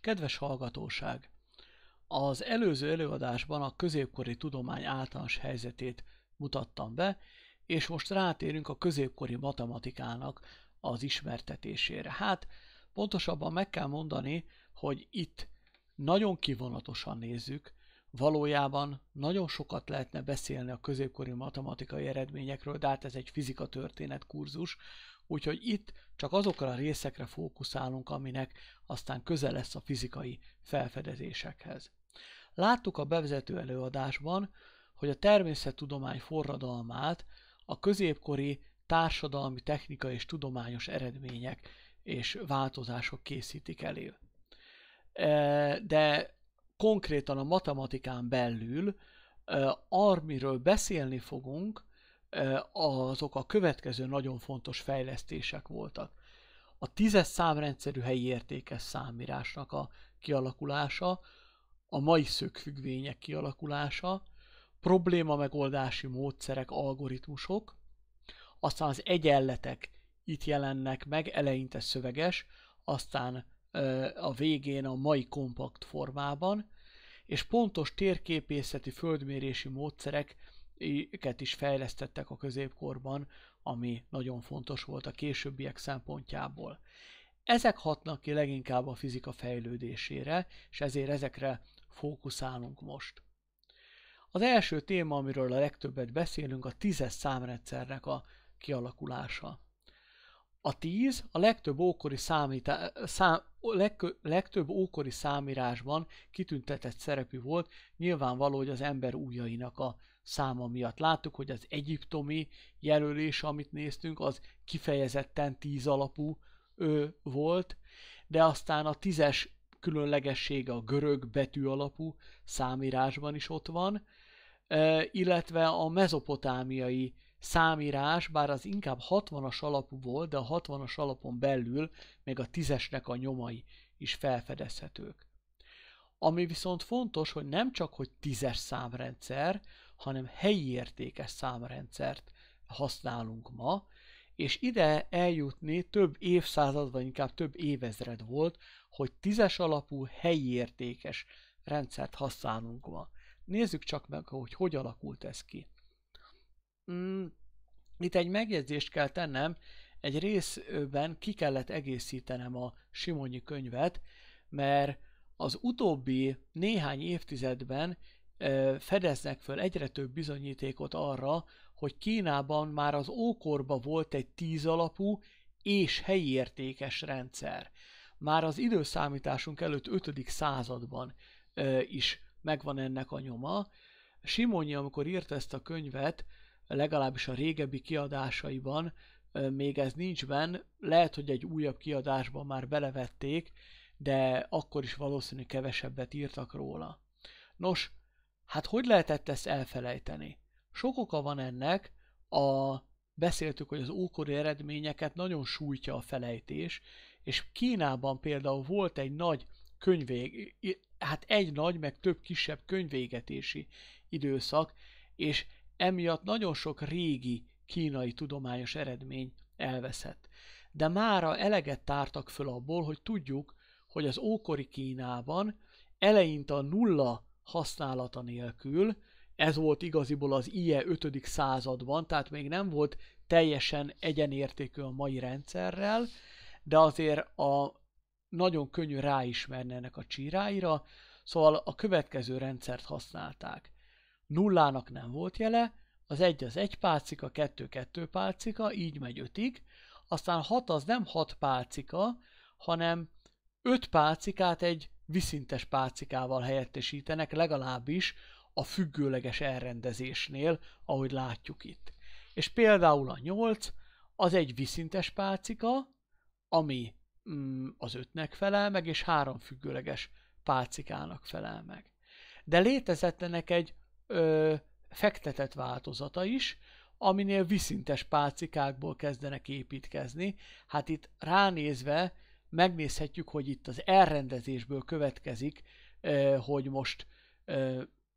Kedves hallgatóság! Az előző előadásban a középkori tudomány általános helyzetét mutattam be, és most rátérünk a középkori matematikának az ismertetésére. Hát pontosabban meg kell mondani, hogy itt nagyon kivonatosan nézzük, valójában nagyon sokat lehetne beszélni a középkori matematikai eredményekről, de hát ez egy fizika történet kurzus, Úgyhogy itt csak azokra a részekre fókuszálunk, aminek aztán közel lesz a fizikai felfedezésekhez. Láttuk a bevezető előadásban, hogy a természettudomány forradalmát a középkori társadalmi, technika és tudományos eredmények és változások készítik elő. E, de konkrétan a matematikán belül, e, amiről beszélni fogunk, azok a következő nagyon fontos fejlesztések voltak. A tízes számrendszerű helyi értékes számírásnak a kialakulása, a mai szögfüggvények kialakulása, probléma megoldási módszerek, algoritmusok, aztán az egyenletek itt jelennek meg, eleinte szöveges, aztán a végén a mai kompakt formában, és pontos térképészeti földmérési módszerek őket is fejlesztettek a középkorban, ami nagyon fontos volt a későbbiek szempontjából. Ezek hatnak ki leginkább a fizika fejlődésére, és ezért ezekre fókuszálunk most. Az első téma, amiről a legtöbbet beszélünk, a tízes számrendszernek a kialakulása. A tíz a legtöbb ókori, számítá, szám, legkö, legtöbb ókori számírásban kitüntetett szerepű volt, nyilvánvaló, hogy az ember újjainak a száma miatt. Láttuk, hogy az egyiptomi jelölés, amit néztünk, az kifejezetten tíz alapú ö, volt, de aztán a tízes különlegessége a görög betű alapú számírásban is ott van, ö, illetve a mezopotámiai számírás, bár az inkább 60-as alapú volt, de a 60-as alapon belül még a tízesnek a nyomai is felfedezhetők. Ami viszont fontos, hogy nem csak, hogy tízes számrendszer, hanem helyi értékes számrendszert használunk ma, és ide eljutni több évszázad, vagy inkább több évezred volt, hogy tízes alapú helyi értékes rendszert használunk ma. Nézzük csak meg, hogy hogy alakult ez ki. Mm, itt egy megjegyzést kell tennem, egy részben ki kellett egészítenem a Simonyi könyvet, mert az utóbbi néhány évtizedben fedeznek föl egyre több bizonyítékot arra, hogy Kínában már az ókorba volt egy tíz alapú és helyi értékes rendszer. Már az időszámításunk előtt 5. században is megvan ennek a nyoma. Simonyi, amikor írta ezt a könyvet, legalábbis a régebbi kiadásaiban, még ez nincs benne. lehet, hogy egy újabb kiadásban már belevették, de akkor is valószínű kevesebbet írtak róla. Nos, hát hogy lehetett ezt elfelejteni? Sok oka van ennek, a, beszéltük, hogy az ókori eredményeket nagyon sújtja a felejtés, és Kínában például volt egy nagy könyvég, hát egy nagy, meg több kisebb könyvégetési időszak, és emiatt nagyon sok régi kínai tudományos eredmény elveszett. De mára eleget tártak föl abból, hogy tudjuk, hogy az ókori Kínában eleinte a nulla használata nélkül, ez volt igaziból az IE 5. században, tehát még nem volt teljesen egyenértékű a mai rendszerrel, de azért a nagyon könnyű ráismerni ennek a csíráira, szóval a következő rendszert használták. Nullának nem volt jele, az egy az egy pálcika, kettő kettő pálcika, így megy ötig, aztán hat az nem hat pálcika, hanem Öt pálcikát egy viszintes pálcikával helyettesítenek legalábbis a függőleges elrendezésnél, ahogy látjuk itt. És például a 8 az egy viszintes pálcika, ami mm, az 5-nek felel meg, és három függőleges pálcikának felel meg. De létezett ennek egy ö, fektetett változata is, aminél viszintes pálcikákból kezdenek építkezni. Hát itt ránézve megnézhetjük, hogy itt az elrendezésből következik, hogy most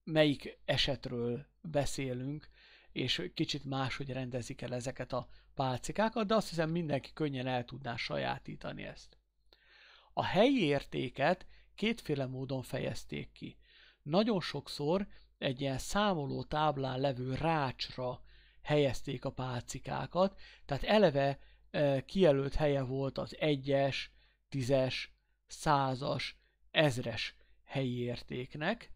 melyik esetről beszélünk, és kicsit máshogy rendezik el ezeket a pálcikákat, de azt hiszem mindenki könnyen el tudná sajátítani ezt. A helyi értéket kétféle módon fejezték ki. Nagyon sokszor egy ilyen számoló táblán levő rácsra helyezték a pálcikákat, tehát eleve kijelölt helye volt az egyes, tízes, százas, ezres helyi értéknek,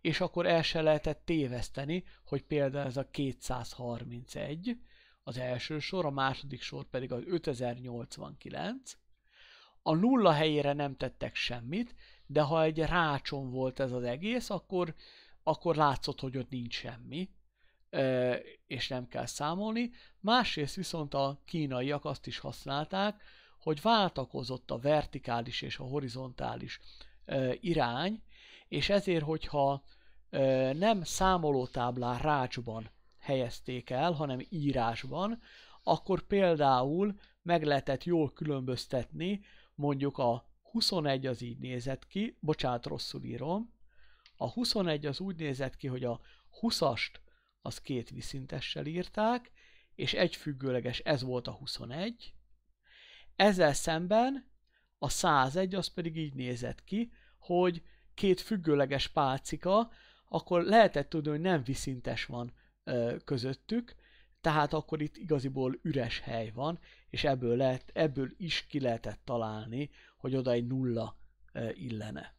és akkor el se lehetett téveszteni, hogy például ez a 231, az első sor, a második sor pedig az 5089. A nulla helyére nem tettek semmit, de ha egy rácson volt ez az egész, akkor, akkor látszott, hogy ott nincs semmi, és nem kell számolni. Másrészt viszont a kínaiak azt is használták, hogy váltakozott a vertikális és a horizontális irány, és ezért, hogyha nem számolótáblán rácsban helyezték el, hanem írásban, akkor például meg lehetett jól különböztetni, mondjuk a 21 az így nézett ki, bocsánat, rosszul írom, a 21 az úgy nézett ki, hogy a 20-ast az két viszintessel írták, és egy függőleges, ez volt a 21, ezzel szemben a 101 az pedig így nézett ki, hogy két függőleges pálcika, akkor lehetett tudni, hogy nem viszintes van ö, közöttük, tehát akkor itt igaziból üres hely van, és ebből, lehet, ebből is ki lehetett találni, hogy oda egy nulla ö, illene.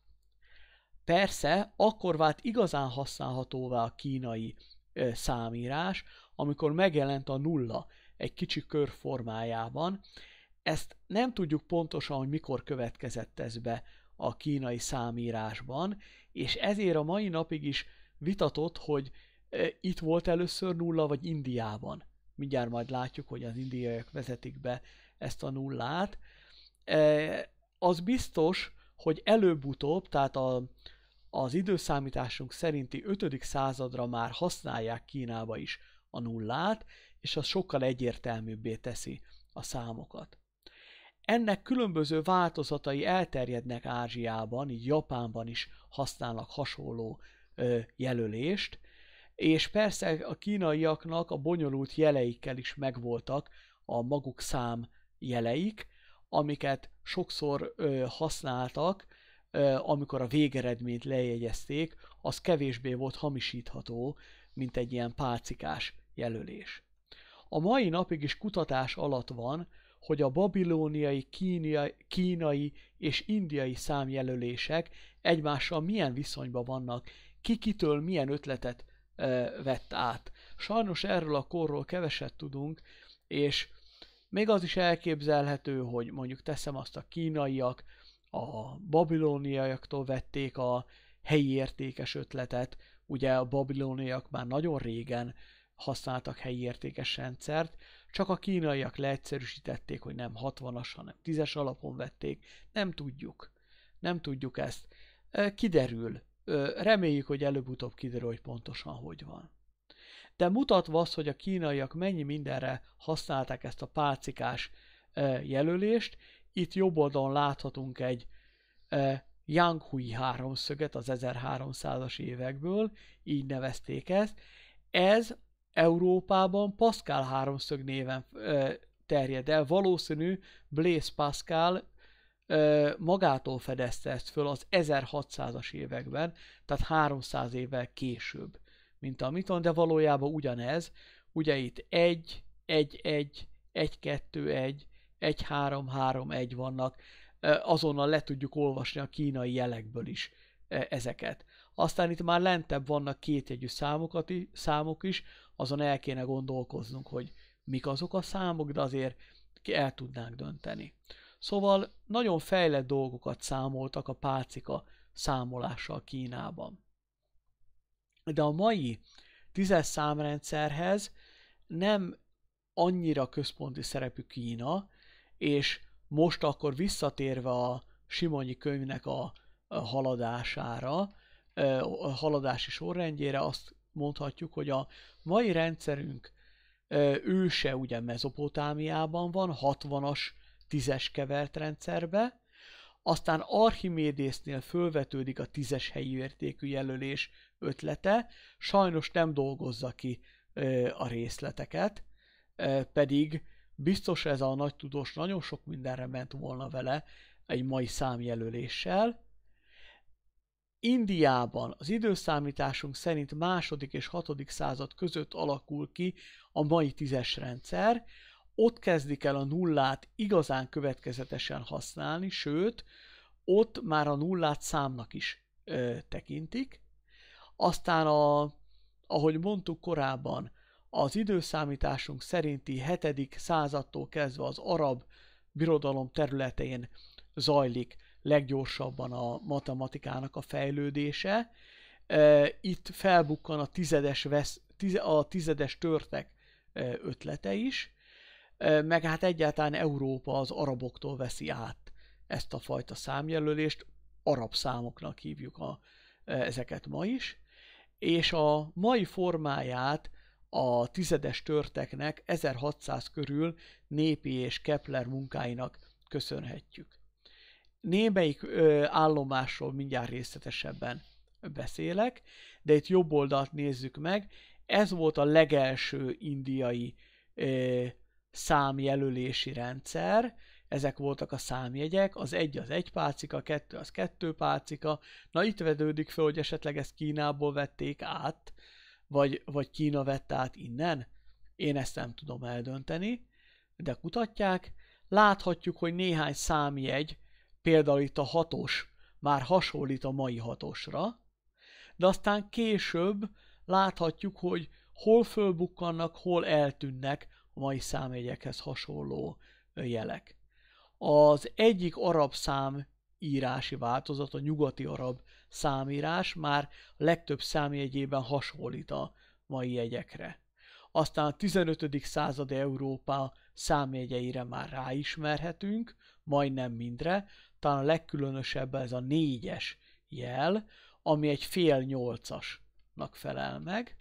Persze, akkor vált igazán használhatóvá a kínai ö, számírás, amikor megjelent a nulla egy kicsi kör formájában, ezt nem tudjuk pontosan, hogy mikor következett ez be a kínai számírásban, és ezért a mai napig is vitatott, hogy e, itt volt először nulla, vagy Indiában. Mindjárt majd látjuk, hogy az indiaiak vezetik be ezt a nullát. E, az biztos, hogy előbb-utóbb, tehát a, az időszámításunk szerinti 5. századra már használják Kínába is a nullát, és az sokkal egyértelműbbé teszi a számokat. Ennek különböző változatai elterjednek Ázsiában, így Japánban is használnak hasonló ö, jelölést, és persze a kínaiaknak a bonyolult jeleikkel is megvoltak a maguk szám jeleik, amiket sokszor ö, használtak, ö, amikor a végeredményt lejegyezték, az kevésbé volt hamisítható, mint egy ilyen pálcikás jelölés. A mai napig is kutatás alatt van, hogy a babilóniai, kínai, kínai és indiai számjelölések egymással milyen viszonyban vannak, ki kitől milyen ötletet e, vett át. Sajnos erről a korról keveset tudunk, és még az is elképzelhető, hogy mondjuk teszem azt a kínaiak, a babilóniaiaktól vették a helyi értékes ötletet, ugye a babilóniak már nagyon régen használtak helyi értékes rendszert, csak a kínaiak leegyszerűsítették, hogy nem 60-as, hanem 10-es alapon vették. Nem tudjuk. Nem tudjuk ezt. Kiderül. Reméljük, hogy előbb-utóbb kiderül, hogy pontosan hogy van. De mutatva azt, hogy a kínaiak mennyi mindenre használták ezt a pálcikás jelölést, itt jobb oldalon láthatunk egy Yanghui háromszöget az 1300-as évekből, így nevezték ezt. Ez Európában Pascal háromszög néven ö, terjed el. Valószínű Blaise Pascal ö, magától fedezte ezt föl az 1600-as években, tehát 300 évvel később, mint a miton, de valójában ugyanez. Ugye itt 1, 1, 1, 1, 2, 1, 1, 3, 3, 1 vannak. Azonnal le tudjuk olvasni a kínai jelekből is ezeket. Aztán itt már lentebb vannak kétjegyű számokat, számok is, azon el kéne gondolkoznunk, hogy mik azok a számok, de azért el tudnánk dönteni. Szóval nagyon fejlett dolgokat számoltak a pálcika számolással Kínában. De a mai tízes számrendszerhez nem annyira központi szerepű Kína, és most akkor visszatérve a Simonyi könyvnek a haladására, haladási sorrendjére azt mondhatjuk, hogy a mai rendszerünk őse ugye Mezopotámiában van, 60-as 10-es kevert rendszerbe, aztán Archimédésznél fölvetődik a 10-es helyi értékű jelölés ötlete, sajnos nem dolgozza ki a részleteket, pedig biztos ez a nagy tudós nagyon sok mindenre ment volna vele egy mai számjelöléssel, Indiában az időszámításunk szerint második és hatodik század között alakul ki a mai tízes rendszer, ott kezdik el a nullát igazán következetesen használni, sőt, ott már a nullát számnak is ö, tekintik. Aztán, a, ahogy mondtuk korábban, az időszámításunk szerinti 7. századtól kezdve az arab birodalom területén zajlik leggyorsabban a matematikának a fejlődése. Itt felbukkan a tizedes, vesz, a tizedes törtek ötlete is, meg hát egyáltalán Európa az araboktól veszi át ezt a fajta számjelölést, arab számoknak hívjuk a, ezeket ma is, és a mai formáját a tizedes törteknek 1600 körül népi és Kepler munkáinak köszönhetjük némelyik ö, állomásról mindjárt részletesebben beszélek, de itt jobb oldalt nézzük meg. Ez volt a legelső indiai ö, számjelölési rendszer, ezek voltak a számjegyek, az egy az egy pálcika, a kettő az kettő pálcika. Na itt vedődik fel, hogy esetleg ezt Kínából vették át, vagy, vagy Kína vett át innen. Én ezt nem tudom eldönteni, de kutatják. Láthatjuk, hogy néhány számjegy például itt a hatos már hasonlít a mai hatosra, de aztán később láthatjuk, hogy hol fölbukkannak, hol eltűnnek a mai számjegyekhez hasonló jelek. Az egyik arab szám írási változat, a nyugati arab számírás már legtöbb számjegyében hasonlít a mai jegyekre. Aztán a 15. század Európa számjegyeire már ráismerhetünk, majdnem mindre, talán a legkülönösebb ez a négyes jel, ami egy fél nyolcasnak felel meg.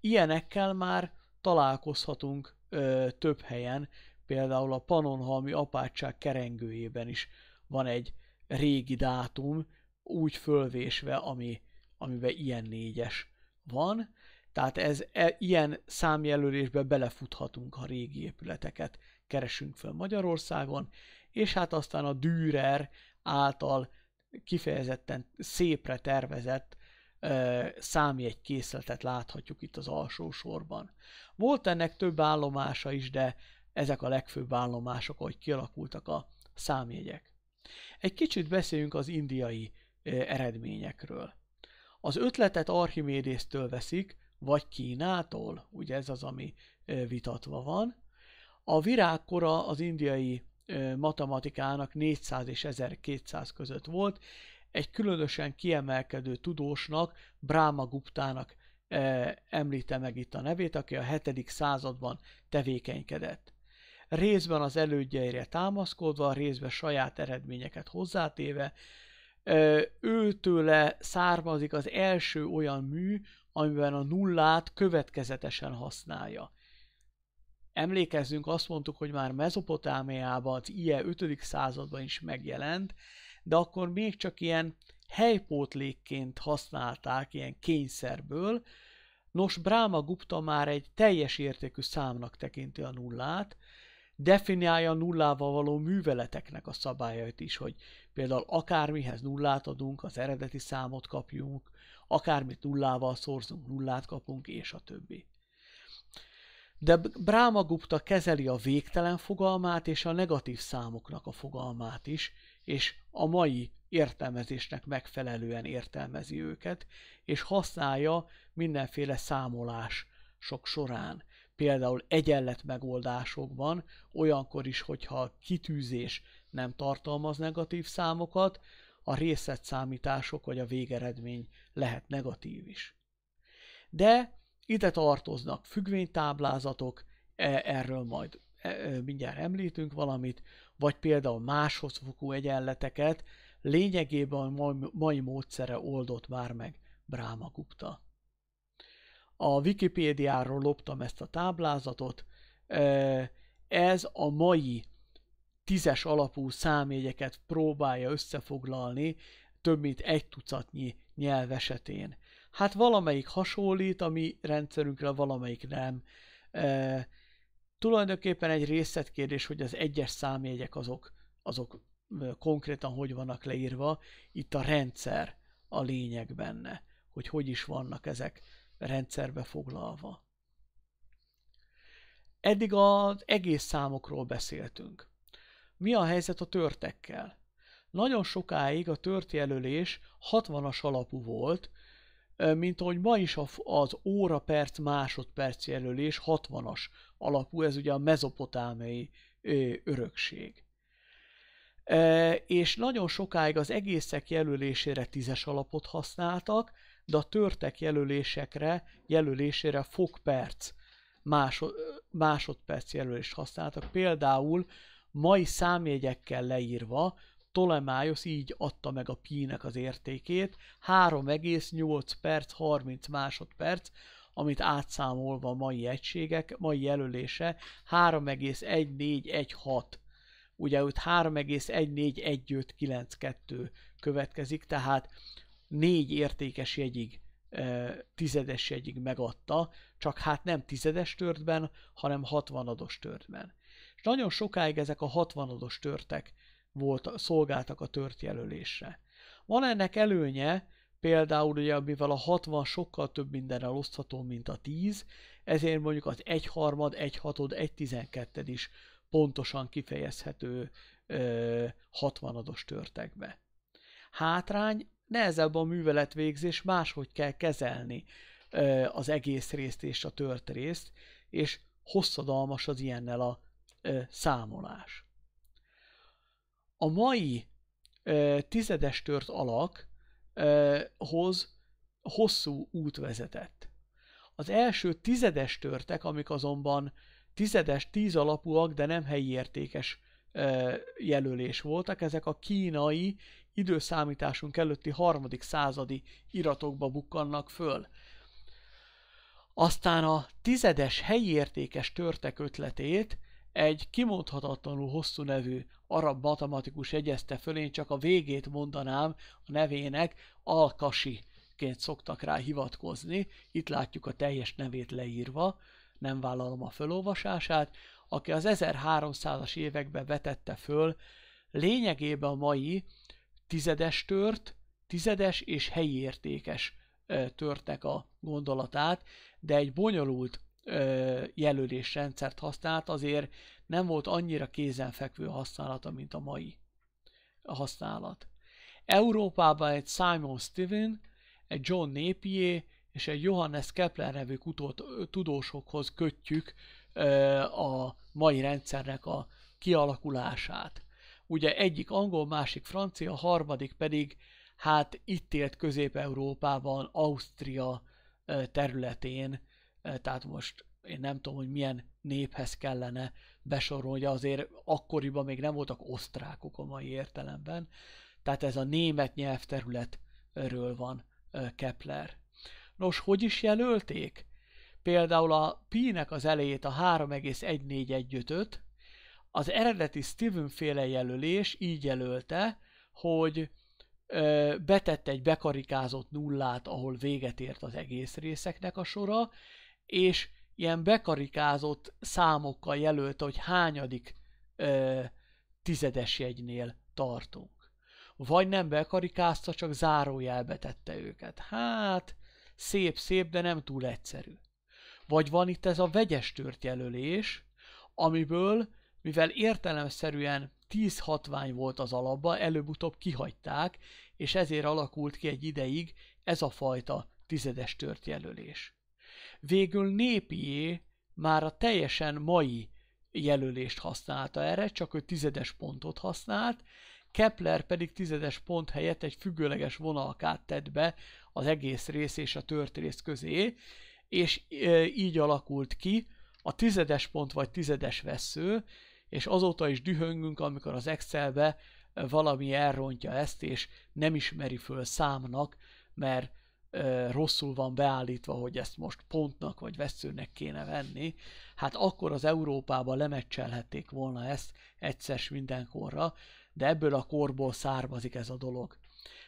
Ilyenekkel már találkozhatunk ö, több helyen, például a Panonhalmi apátság kerengőjében is van egy régi dátum, úgy fölvésve, ami, amiben ilyen négyes van, tehát ez e, ilyen számjelölésbe belefuthatunk, ha régi épületeket keresünk föl Magyarországon, és hát aztán a Dürer által kifejezetten szépre tervezett ö, számjegy készletet láthatjuk itt az alsó sorban. Volt ennek több állomása is, de ezek a legfőbb állomások, ahogy kialakultak a számjegyek. Egy kicsit beszéljünk az indiai eredményekről. Az ötletet Archimédésztől veszik, vagy Kínától, ugye ez az, ami vitatva van. A virágkora az indiai matematikának 400 és 1200 között volt, egy különösen kiemelkedő tudósnak, Bráma Guptának említe meg itt a nevét, aki a 7. században tevékenykedett. Részben az elődjeire támaszkodva, részben saját eredményeket hozzátéve, őtőle származik az első olyan mű, amiben a nullát következetesen használja. Emlékezzünk, azt mondtuk, hogy már Mezopotámiában az IE 5. században is megjelent, de akkor még csak ilyen helypótlékként használták, ilyen kényszerből. Nos, Bráma Gupta már egy teljes értékű számnak tekinti a nullát, definiálja a nullával való műveleteknek a szabályait is, hogy például akármihez nullát adunk, az eredeti számot kapjunk, akármit nullával szorzunk, nullát kapunk, és a többi de Gupta kezeli a végtelen fogalmát és a negatív számoknak a fogalmát is, és a mai értelmezésnek megfelelően értelmezi őket, és használja mindenféle számolás sok során. Például egyenlet megoldásokban, olyankor is, hogyha a kitűzés nem tartalmaz negatív számokat, a részletszámítások vagy a végeredmény lehet negatív is. De ide tartoznak függvénytáblázatok, e, erről majd e, e, mindjárt említünk valamit, vagy például máshoz fokú egyenleteket, lényegében a mai módszere oldott már meg Bráma Gupta. A Wikipédiáról loptam ezt a táblázatot, ez a mai tízes alapú számjegyeket próbálja összefoglalni több mint egy tucatnyi nyelv esetén hát valamelyik hasonlít, a mi rendszerünkre valamelyik nem. E, tulajdonképpen egy részletkérdés, hogy az egyes számjegyek azok, azok konkrétan hogy vannak leírva, itt a rendszer a lényeg benne, hogy hogy is vannak ezek rendszerbe foglalva. Eddig az egész számokról beszéltünk. Mi a helyzet a törtekkel? Nagyon sokáig a törtjelölés 60-as alapú volt, mint ahogy ma is az óra perc másodperc jelölés 60-as alapú, ez ugye a mezopotámiai örökség. És nagyon sokáig az egészek jelölésére tízes alapot használtak, de a törtek jelölésekre, jelölésére fogperc, másod, másodperc jelölést használtak. Például mai számjegyekkel leírva Ptolemaiosz így adta meg a pi-nek az értékét, 3,8 perc 30 másodperc, amit átszámolva a mai egységek, mai jelölése 3,1416. Ugye ott 3,141592 következik, tehát négy értékes jegyig, tizedes jegyig megadta, csak hát nem tizedes törtben, hanem hatvanados törtben. És nagyon sokáig ezek a hatvanados törtek volt, szolgáltak a tört jelölésre. Van ennek előnye, például ugye, mivel a 60 sokkal több mindenre osztható, mint a 10, ezért mondjuk az 1 harmad, 1 hatod, 1 tizenketted is pontosan kifejezhető ö, 60-ados törtekbe. Hátrány, nehezebb a művelet végzés, máshogy kell kezelni ö, az egész részt és a tört részt, és hosszadalmas az ilyennel a ö, számolás a mai ö, tizedes tört alakhoz hosszú út vezetett. Az első tizedes törtek, amik azonban tizedes, tíz alapúak, de nem helyi értékes ö, jelölés voltak, ezek a kínai időszámításunk előtti harmadik századi iratokba bukkannak föl. Aztán a tizedes helyi értékes törtek ötletét egy kimondhatatlanul hosszú nevű arab matematikus jegyezte föl, én csak a végét mondanám a nevének, Alkasi ként szoktak rá hivatkozni, itt látjuk a teljes nevét leírva, nem vállalom a fölolvasását, aki az 1300-as években vetette föl lényegében a mai tizedes tört, tizedes és helyi értékes törtnek a gondolatát, de egy bonyolult jelölés rendszert használt, azért nem volt annyira kézenfekvő használata, mint a mai használat. Európában egy Simon Steven, egy John Napier és egy Johannes Kepler nevű kutót, tudósokhoz kötjük a mai rendszernek a kialakulását. Ugye egyik angol, másik francia, a harmadik pedig hát itt élt Közép-Európában, Ausztria területén tehát most én nem tudom, hogy milyen néphez kellene besorolni, hogy azért akkoriban még nem voltak osztrákok a mai értelemben, tehát ez a német nyelvterületről van Kepler. Nos, hogy is jelölték? Például a pi-nek az elejét a 3,1415-öt, az eredeti Steven féle jelölés így jelölte, hogy betette egy bekarikázott nullát, ahol véget ért az egész részeknek a sora, és ilyen bekarikázott számokkal jelölte, hogy hányadik ö, tizedes jegynél tartunk. Vagy nem bekarikázta, csak zárójelbe tette őket. Hát, szép-szép, de nem túl egyszerű. Vagy van itt ez a vegyes tört jelölés, amiből, mivel értelemszerűen 10 hatvány volt az alapba, előbb-utóbb kihagyták, és ezért alakult ki egy ideig ez a fajta tizedes tört jelölés végül népié már a teljesen mai jelölést használta erre, csak ő tizedes pontot használt, Kepler pedig tizedes pont helyett egy függőleges vonalkát tett be az egész rész és a tört rész közé, és e, így alakult ki a tizedes pont vagy tizedes vesző, és azóta is dühöngünk, amikor az Excelbe valami elrontja ezt, és nem ismeri föl számnak, mert rosszul van beállítva, hogy ezt most pontnak vagy veszőnek kéne venni, hát akkor az Európába lemecselhették volna ezt egyszer mindenkorra, de ebből a korból származik ez a dolog.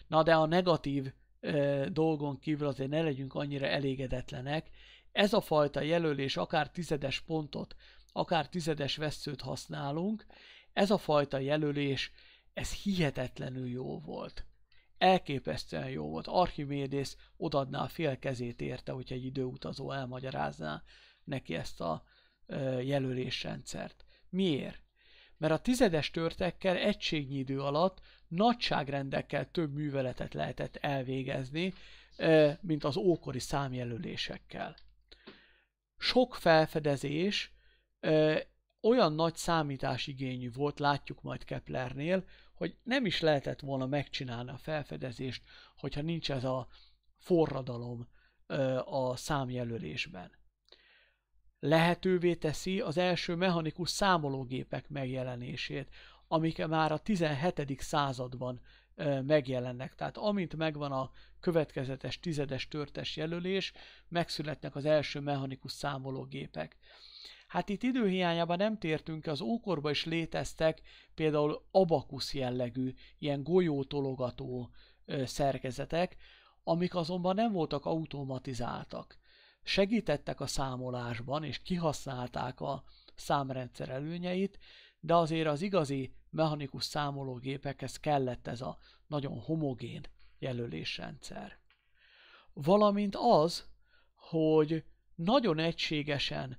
Na de a negatív ö, dolgon kívül azért ne legyünk annyira elégedetlenek, ez a fajta jelölés akár tizedes pontot, akár tizedes veszőt használunk, ez a fajta jelölés, ez hihetetlenül jó volt. Elképesztően jó volt. Archimédész odadná a fél kezét érte, hogyha egy időutazó elmagyarázná neki ezt a jelölésrendszert. Miért? Mert a tizedes törtekkel egységnyi idő alatt nagyságrendekkel több műveletet lehetett elvégezni, mint az ókori számjelölésekkel. Sok felfedezés olyan nagy számításigényű volt, látjuk majd Keplernél, hogy nem is lehetett volna megcsinálni a felfedezést, hogyha nincs ez a forradalom a számjelölésben. Lehetővé teszi az első mechanikus számológépek megjelenését, amik már a 17. században megjelennek. Tehát amint megvan a következetes tizedes törtes jelölés, megszületnek az első mechanikus számológépek. Hát itt időhiányában nem tértünk, az ókorban is léteztek például abakusz jellegű, ilyen golyótologató szerkezetek, amik azonban nem voltak automatizáltak. Segítettek a számolásban, és kihasználták a számrendszer előnyeit, de azért az igazi mechanikus számológépekhez kellett ez a nagyon homogén jelölésrendszer. Valamint az, hogy nagyon egységesen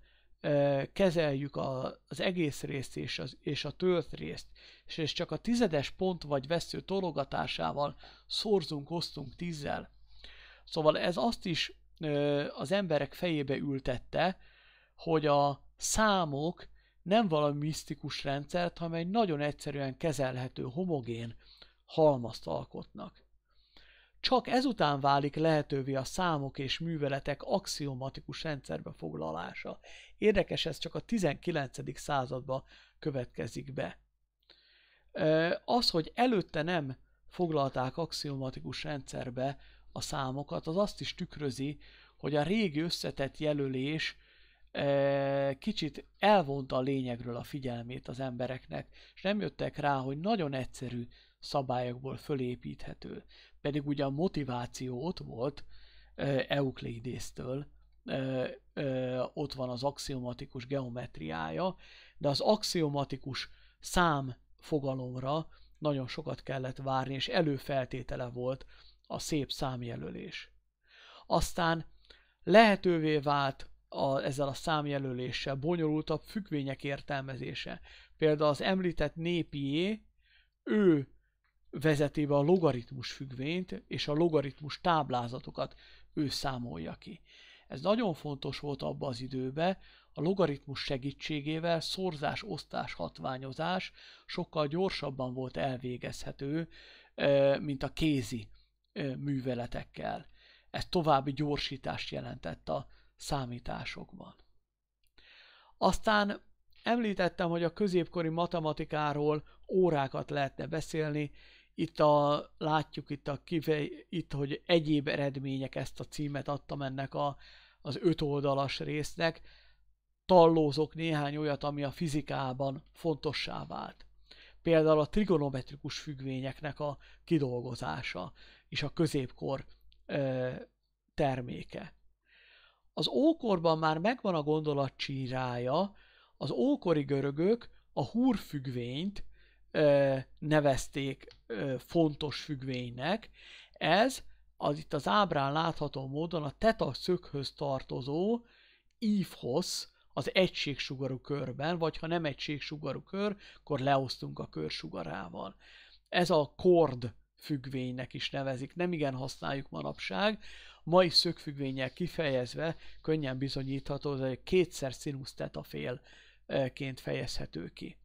kezeljük a, az egész részt és, az, és a tölt részt, és, és csak a tizedes pont vagy vesző tologatásával szorzunk, osztunk tízzel. Szóval ez azt is ö, az emberek fejébe ültette, hogy a számok nem valami misztikus rendszert, hanem egy nagyon egyszerűen kezelhető homogén halmazt alkotnak. Csak ezután válik lehetővé a számok és műveletek axiomatikus rendszerbe foglalása. Érdekes, ez csak a 19. századba következik be. Az, hogy előtte nem foglalták axiomatikus rendszerbe a számokat, az azt is tükrözi, hogy a régi összetett jelölés kicsit elvonta a lényegről a figyelmét az embereknek, és nem jöttek rá, hogy nagyon egyszerű szabályokból fölépíthető pedig ugye a motiváció ott volt Euclidésztől, ott van az axiomatikus geometriája, de az axiomatikus szám fogalomra nagyon sokat kellett várni, és előfeltétele volt a szép számjelölés. Aztán lehetővé vált a, ezzel a számjelöléssel bonyolultabb függvények értelmezése. Például az említett népié, ő vezeti be a logaritmus függvényt, és a logaritmus táblázatokat ő számolja ki. Ez nagyon fontos volt abba az időben, a logaritmus segítségével szorzás-osztás hatványozás sokkal gyorsabban volt elvégezhető, mint a kézi műveletekkel. Ez további gyorsítást jelentett a számításokban. Aztán említettem, hogy a középkori matematikáról órákat lehetne beszélni, itt a, látjuk itt, a kifej, itt, hogy egyéb eredmények, ezt a címet adtam ennek a, az öt oldalas résznek. Tallózok néhány olyat, ami a fizikában fontossá vált. Például a trigonometrikus függvényeknek a kidolgozása és a középkor ö, terméke. Az ókorban már megvan a gondolat csírája, az ókori görögök a húrfüggvényt nevezték fontos függvénynek. Ez az itt az ábrán látható módon a teta szökhöz tartozó ívhoz az egységsugarú körben, vagy ha nem egységsugarú kör, akkor leosztunk a körsugarával. Ez a kord függvénynek is nevezik, nem igen használjuk manapság. Mai szögfüggvényel kifejezve könnyen bizonyítható, hogy kétszer színusz tetafélként fejezhető ki.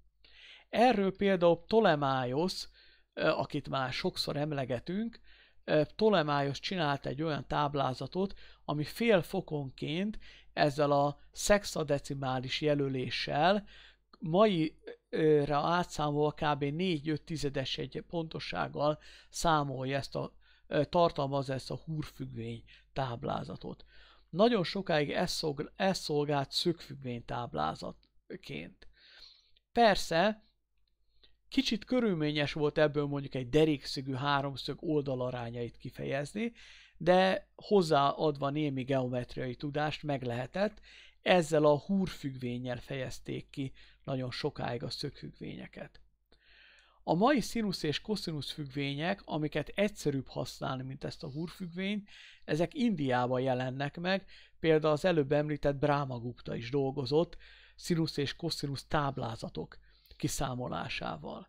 Erről például Ptolemaios, akit már sokszor emlegetünk, Ptolemaios csinált egy olyan táblázatot, ami fél fokonként ezzel a szexadecimális jelöléssel maira átszámolva kb. 4-5 tizedes egy pontossággal számolja ezt a, tartalmaz ezt a húrfüggvény táblázatot. Nagyon sokáig ez szolgált szögfüggvény táblázatként. Persze, Kicsit körülményes volt ebből mondjuk egy derékszögű háromszög oldalarányait kifejezni, de hozzáadva némi geometriai tudást meg lehetett, ezzel a húrfüggvényel fejezték ki nagyon sokáig a szögfüggvényeket. A mai színusz és koszinusz függvények, amiket egyszerűbb használni, mint ezt a húrfüggvényt, ezek Indiában jelennek meg, például az előbb említett Gupta is dolgozott, színusz és koszinusz táblázatok kiszámolásával.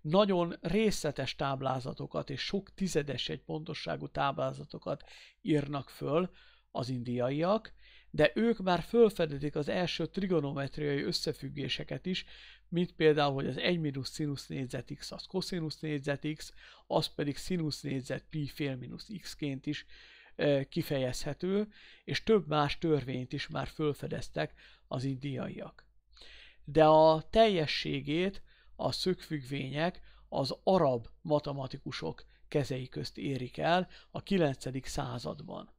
Nagyon részletes táblázatokat és sok tizedes egy pontosságú táblázatokat írnak föl az indiaiak, de ők már fölfedezik az első trigonometriai összefüggéseket is, mint például, hogy az 1 minusz színusz négyzet x az koszínusz négyzet x, az pedig színusz négyzet pi fél minusz x-ként is e, kifejezhető, és több más törvényt is már fölfedeztek az indiaiak de a teljességét a szögfüggvények az arab matematikusok kezei közt érik el a 9. században.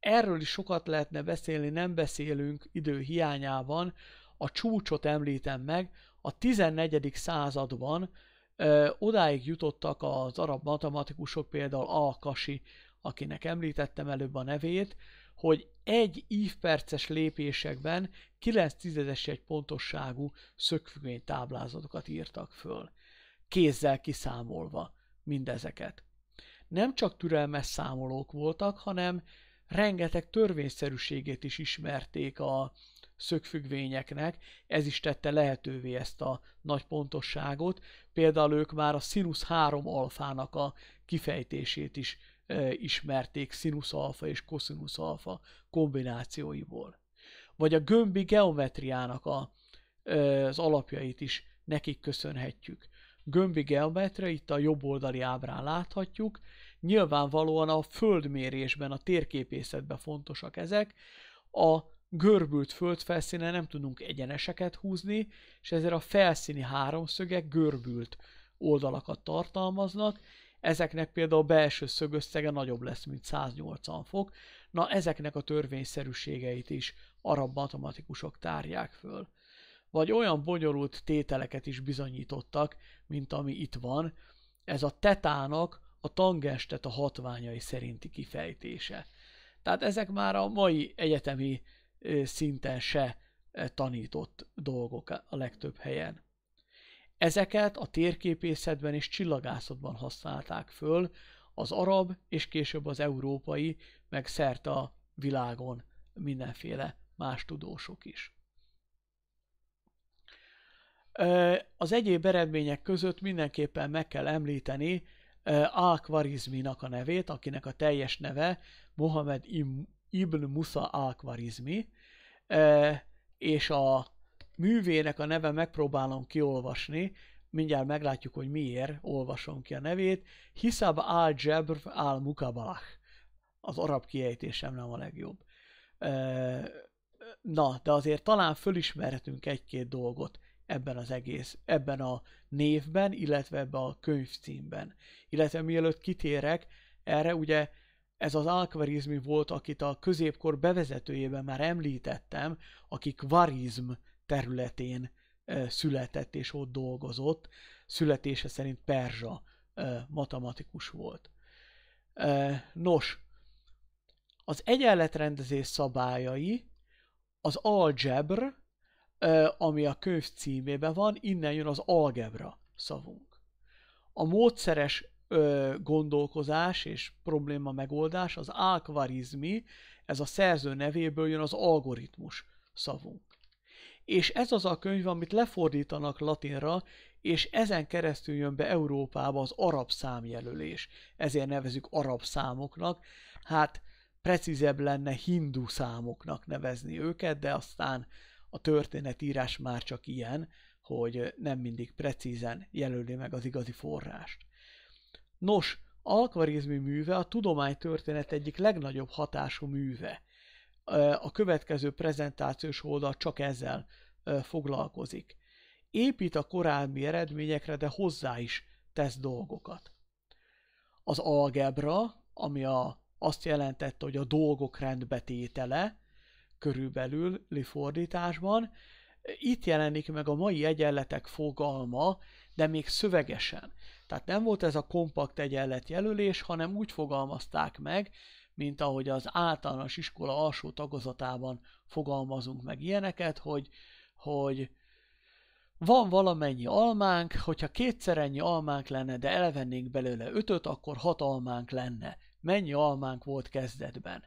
Erről is sokat lehetne beszélni, nem beszélünk idő hiányában. A csúcsot említem meg, a 14. században ö, odáig jutottak az arab matematikusok, például Alkasi akinek említettem előbb a nevét, hogy egy ívperces lépésekben 9 tizedes egy pontosságú szögfüggvény táblázatokat írtak föl, kézzel kiszámolva mindezeket. Nem csak türelmes számolók voltak, hanem rengeteg törvényszerűségét is ismerték a szögfüggvényeknek, ez is tette lehetővé ezt a nagy pontosságot, például ők már a színusz 3 alfának a kifejtését is ismerték színusz alfa és koszinusz alfa kombinációiból. Vagy a gömbi geometriának a, az alapjait is nekik köszönhetjük. Gömbi geometria, itt a jobb oldali ábrán láthatjuk, nyilvánvalóan a földmérésben, a térképészetben fontosak ezek, a görbült földfelszínen nem tudunk egyeneseket húzni, és ezért a felszíni háromszögek görbült oldalakat tartalmaznak, Ezeknek például a belső szögösszege nagyobb lesz, mint 180 fok. Na, ezeknek a törvényszerűségeit is arab matematikusok tárják föl. Vagy olyan bonyolult tételeket is bizonyítottak, mint ami itt van, ez a tetának a tangens a hatványai szerinti kifejtése. Tehát ezek már a mai egyetemi szinten se tanított dolgok a legtöbb helyen. Ezeket a térképészetben és csillagászatban használták föl az arab és később az európai, meg szerte a világon mindenféle más tudósok is. Az egyéb eredmények között mindenképpen meg kell említeni Al-Khwarizminak a nevét, akinek a teljes neve Mohamed Ibn Musa Al-Khwarizmi, és a művének a neve megpróbálom kiolvasni, mindjárt meglátjuk, hogy miért olvasom ki a nevét, Hisab al-Jabr al-Mukabalah. Az arab kiejtésem nem a legjobb. Na, de azért talán fölismerhetünk egy-két dolgot ebben az egész, ebben a névben, illetve ebben a könyvcímben. Illetve mielőtt kitérek, erre ugye ez az alkvarizmi volt, akit a középkor bevezetőjében már említettem, aki kvarizm területén született és ott dolgozott. Születése szerint perzsa matematikus volt. Nos, az egyenletrendezés szabályai az algebr, ami a könyv címében van, innen jön az algebra szavunk. A módszeres gondolkozás és probléma megoldás az alkvarizmi, ez a szerző nevéből jön az algoritmus szavunk és ez az a könyv, amit lefordítanak latinra, és ezen keresztül jön be Európába az arab számjelölés. Ezért nevezük arab számoknak. Hát precízebb lenne hindu számoknak nevezni őket, de aztán a történetírás már csak ilyen, hogy nem mindig precízen jelöli meg az igazi forrást. Nos, alkvarizmi műve a tudománytörténet egyik legnagyobb hatású műve a következő prezentációs oldal csak ezzel foglalkozik. Épít a korábbi eredményekre, de hozzá is tesz dolgokat. Az algebra, ami a, azt jelentette, hogy a dolgok rendbetétele, körülbelül lifordításban, itt jelenik meg a mai egyenletek fogalma, de még szövegesen. Tehát nem volt ez a kompakt jelölés, hanem úgy fogalmazták meg, mint ahogy az általános iskola alsó tagozatában fogalmazunk meg ilyeneket, hogy, hogy van valamennyi almánk, hogyha kétszer ennyi almánk lenne, de elvennénk belőle ötöt, akkor hat almánk lenne. Mennyi almánk volt kezdetben?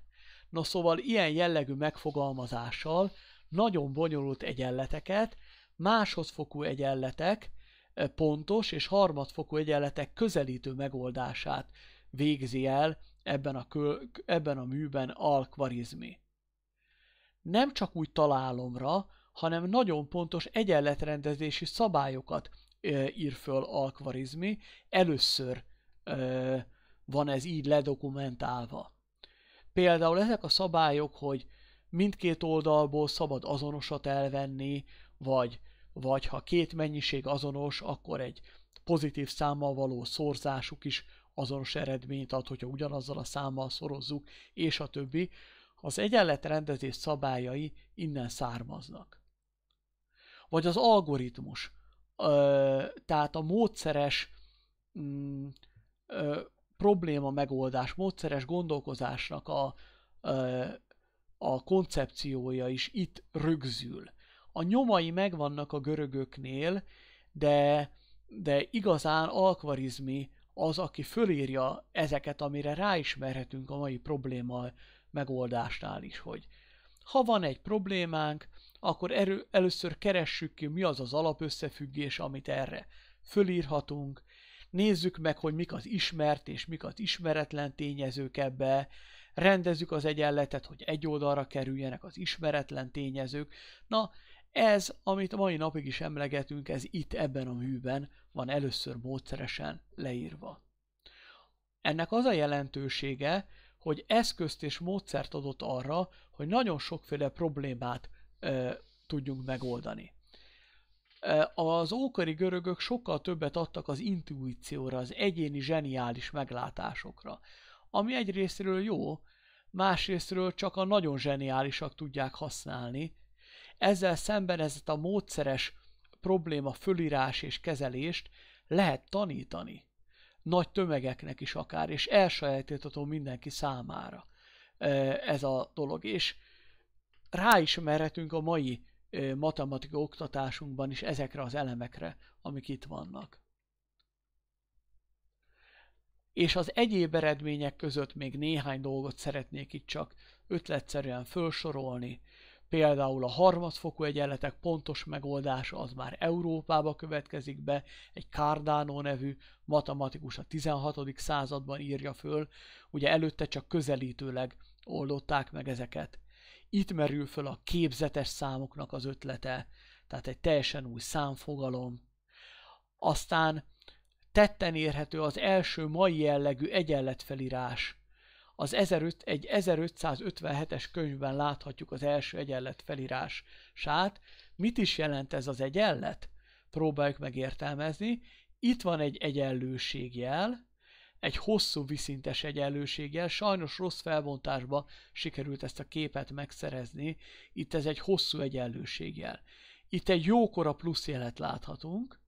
No szóval ilyen jellegű megfogalmazással nagyon bonyolult egyenleteket, másodfokú egyenletek, e, pontos és harmadfokú egyenletek közelítő megoldását végzi el ebben a, köl, ebben a műben alkvarizmi. Nem csak úgy találomra, hanem nagyon pontos egyenletrendezési szabályokat e, ír föl alkvarizmi, először e, van ez így ledokumentálva. Például ezek a szabályok, hogy mindkét oldalból szabad azonosat elvenni, vagy, vagy ha két mennyiség azonos, akkor egy pozitív számmal való szorzásuk is azonos eredményt ad, hogyha ugyanazzal a számmal szorozzuk, és a többi. Az egyenletrendezés szabályai innen származnak. Vagy az algoritmus, tehát a módszeres mm, probléma megoldás, módszeres gondolkozásnak a, a koncepciója is itt rögzül. A nyomai megvannak a görögöknél, de, de igazán alkvarizmi az, aki fölírja ezeket, amire ráismerhetünk a mai probléma megoldásnál is, hogy ha van egy problémánk, akkor erő, először keressük ki, mi az az alapösszefüggés, amit erre fölírhatunk, nézzük meg, hogy mik az ismert és mik az ismeretlen tényezők ebbe, rendezzük az egyenletet, hogy egy oldalra kerüljenek az ismeretlen tényezők. Na, ez, amit a mai napig is emlegetünk, ez itt ebben a műben van először módszeresen leírva. Ennek az a jelentősége, hogy eszközt és módszert adott arra, hogy nagyon sokféle problémát ö, tudjunk megoldani. Az ókori görögök sokkal többet adtak az intuícióra, az egyéni zseniális meglátásokra, ami egyrésztről jó, másrésztről csak a nagyon zseniálisak tudják használni, ezzel szemben ez a módszeres probléma fölírás és kezelést lehet tanítani. Nagy tömegeknek is akár, és elsajátítható mindenki számára e, ez a dolog. És rá is merhetünk a mai e, matematika oktatásunkban is ezekre az elemekre, amik itt vannak. És az egyéb eredmények között még néhány dolgot szeretnék itt csak ötletszerűen felsorolni. Például a harmadfokú egyenletek pontos megoldása az már Európába következik be, egy Cardano nevű matematikus a 16. században írja föl, ugye előtte csak közelítőleg oldották meg ezeket. Itt merül föl a képzetes számoknak az ötlete, tehát egy teljesen új számfogalom. Aztán tetten érhető az első mai jellegű egyenletfelirás, az 15, egy 1557-es könyvben láthatjuk az első egyenlet felírását. Mit is jelent ez az egyenlet? Próbáljuk megértelmezni. Itt van egy egyenlőségjel, egy hosszú viszintes egyenlőséggel. Sajnos rossz felbontásba sikerült ezt a képet megszerezni. Itt ez egy hosszú egyenlőséggel. Itt egy jókora plusz jelet láthatunk.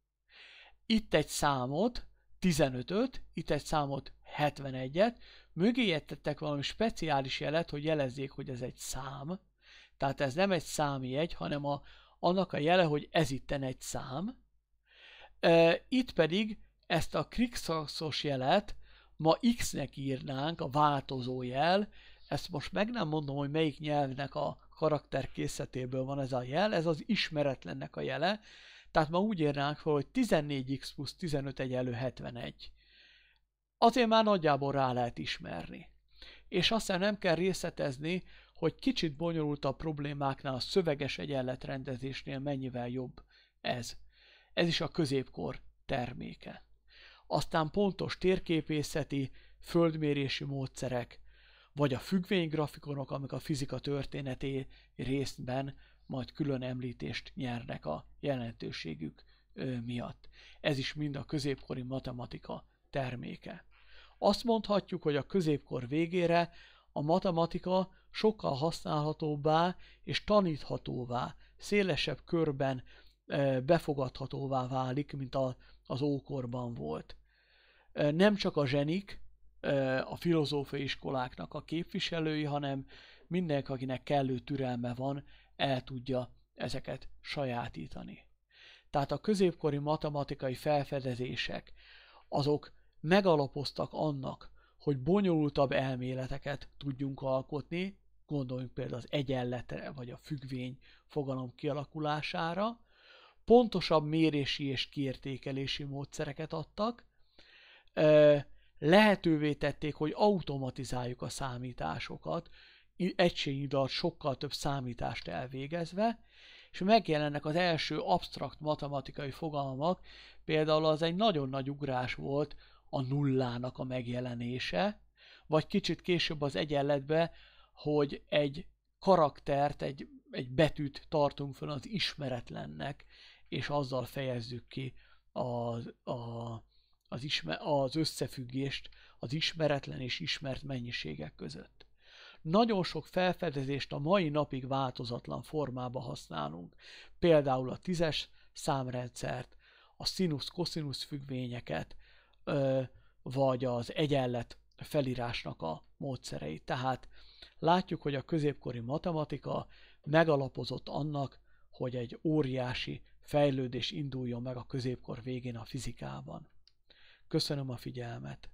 Itt egy számot, 15-öt, itt egy számot, 71-et, mögéjettettek valami speciális jelet, hogy jelezzék, hogy ez egy szám. Tehát ez nem egy egy, hanem a, annak a jele, hogy ez itten egy szám. E, itt pedig ezt a krixoszos jelet ma X-nek írnánk, a változó jel. Ezt most meg nem mondom, hogy melyik nyelvnek a karakterkészletéből van ez a jel, ez az ismeretlennek a jele. Tehát ma úgy írnánk fel, hogy 14x plusz 15 egyenlő 71 azért már nagyjából rá lehet ismerni. És aztán nem kell részletezni, hogy kicsit bonyolult a problémáknál a szöveges egyenletrendezésnél mennyivel jobb ez. Ez is a középkor terméke. Aztán pontos térképészeti, földmérési módszerek, vagy a függvénygrafikonok, amik a fizika történeté részben majd külön említést nyernek a jelentőségük miatt. Ez is mind a középkori matematika terméke. Azt mondhatjuk, hogy a középkor végére a matematika sokkal használhatóbbá és taníthatóvá, szélesebb körben e, befogadhatóvá válik, mint a, az ókorban volt. E, nem csak a zsenik, e, a filozófiai iskoláknak a képviselői, hanem mindenki, akinek kellő türelme van, el tudja ezeket sajátítani. Tehát a középkori matematikai felfedezések, azok megalapoztak annak, hogy bonyolultabb elméleteket tudjunk alkotni, gondoljunk például az egyenletre vagy a függvény fogalom kialakulására, pontosabb mérési és kiértékelési módszereket adtak, lehetővé tették, hogy automatizáljuk a számításokat, egységi alatt sokkal több számítást elvégezve, és megjelennek az első absztrakt matematikai fogalmak, például az egy nagyon nagy ugrás volt a nullának a megjelenése, vagy kicsit később az egyenletbe, hogy egy karaktert, egy, egy betűt tartunk föl az ismeretlennek, és azzal fejezzük ki az, a, az, isme, az összefüggést az ismeretlen és ismert mennyiségek között. Nagyon sok felfedezést a mai napig változatlan formába használunk, például a tízes számrendszert, a színusz koszínusz függvényeket, vagy az egyenlet felírásnak a módszerei. Tehát látjuk, hogy a középkori matematika megalapozott annak, hogy egy óriási fejlődés induljon meg a középkor végén a fizikában. Köszönöm a figyelmet!